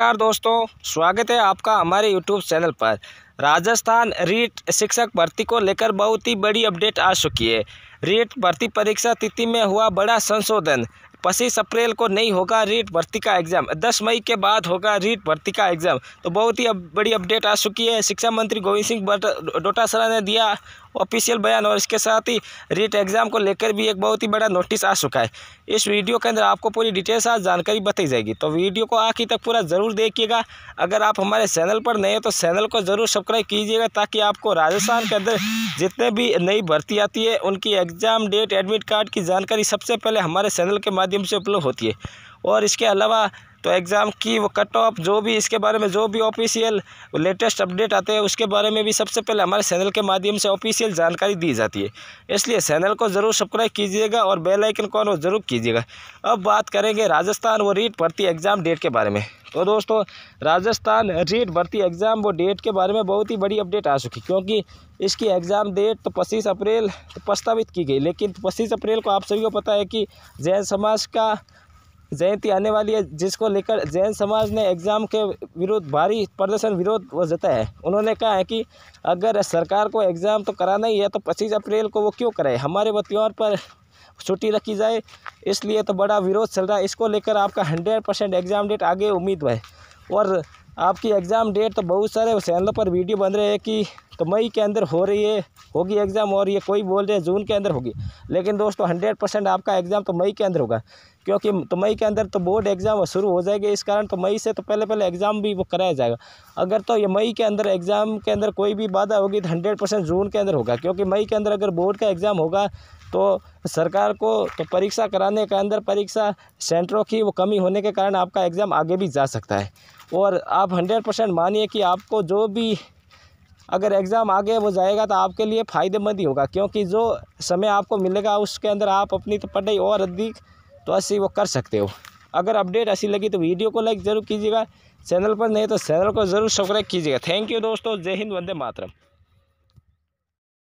नमस्कार दोस्तों स्वागत है आपका हमारे यूट्यूब चैनल पर राजस्थान रीट शिक्षक भर्ती को लेकर बहुत ही बड़ी अपडेट आ चुकी है रीट भर्ती परीक्षा तिथि में हुआ बड़ा संशोधन पच्चीस अप्रैल को नहीं होगा रीट भर्ती का एग्ज़ाम दस मई के बाद होगा रीट भर्ती का एग्ज़ाम तो बहुत ही अब बड़ी अपडेट आ चुकी है शिक्षा मंत्री गोविंद सिंह डोटासरा ने दिया ऑफिशियल बयान और इसके साथ ही रीट एग्ज़ाम को लेकर भी एक बहुत ही बड़ा नोटिस आ चुका है इस वीडियो के अंदर आपको पूरी डिटेल साथ जानकारी बताई जाएगी तो वीडियो को आखिर तक पूरा ज़रूर देखिएगा अगर आप हमारे चैनल पर नए हैं तो चैनल को ज़रूर सब्सक्राइब कीजिएगा ताकि आपको राजस्थान के अंदर जितने भी नई भर्ती आती है उनकी एग्ज़ाम डेट एडमिट कार्ड की जानकारी सबसे पहले हमारे चैनल के माध्यम से उपलब्ध होती है और इसके अलावा तो एग्ज़ाम की वो कट ऑफ जो भी इसके बारे में जो भी ऑफिशियल लेटेस्ट अपडेट आते हैं उसके बारे में भी सबसे पहले हमारे चैनल के माध्यम से ऑफिशियल जानकारी दी जाती है इसलिए चैनल को ज़रूर सब्सक्राइब कीजिएगा और बेल आइकन को और ज़रूर कीजिएगा अब बात करेंगे राजस्थान व रीट भर्ती एग्ज़ाम डेट के बारे में तो दोस्तों राजस्थान रीट भर्ती एग्ज़ाम वो डेट के बारे में बहुत ही बड़ी अपडेट आ चुकी क्योंकि इसकी एग्ज़ाम डेट तो पच्चीस अप्रैल तो प्रस्तावित की गई लेकिन पच्चीस अप्रैल को आप सभी को पता है कि जैन समाज का जयंती आने वाली है जिसको लेकर जैन समाज ने एग्ज़ाम के विरुद्ध भारी प्रदर्शन विरोध जताया है उन्होंने कहा है कि अगर सरकार को एग्ज़ाम तो कराना ही है तो पच्चीस अप्रैल को वो क्यों कराए हमारे त्यौहार पर छुट्टी रखी जाए इसलिए तो बड़ा विरोध चल रहा है इसको लेकर आपका हंड्रेड परसेंट एग्ज़ाम डेट आगे उम्मीद है और आपकी एग्ज़ाम डेट तो बहुत सारे चैनलों पर वीडियो बन रहे हैं कि तो मई के अंदर हो रही है होगी एग्ज़ाम और ये कोई बोल रहे हैं जून के अंदर होगी लेकिन दोस्तों हंड्रेड परसेंट आपका एग्ज़ाम तो मई के अंदर होगा क्योंकि तो मई के अंदर तो बोर्ड एग्ज़ाम शुरू हो जाएगी इस कारण तो मई से तो पहले पहले एग्ज़ाम भी वो कराया जाएगा अगर तो ये मई के अंदर एग्ज़ाम के अंदर कोई भी बाधा होगी तो हंड्रेड परसेंट जून के अंदर होगा क्योंकि मई के अंदर अगर बोर्ड का एग्ज़ाम होगा तो सरकार को तो परीक्षा कराने के अंदर परीक्षा सेंटरों की वो कमी होने के कारण आपका एग्ज़ाम आगे भी जा सकता है और आप हंड्रेड परसेंट मानिए कि आपको जो भी अगर एग्ज़ाम आगे वो जाएगा तो आपके लिए फ़ायदेमंद ही होगा क्योंकि जो समय आपको मिलेगा उसके अंदर आप अपनी तो पढ़ाई और अधिक तो अच्छी वो कर सकते हो अगर अपडेट ऐसी लगी तो वीडियो को लाइक ज़रूर कीजिएगा चैनल पर नहीं तो चैनल को ज़रूर सब्सक्राइब कीजिएगा थैंक यू दोस्तों जय हिंद वंदे मातरम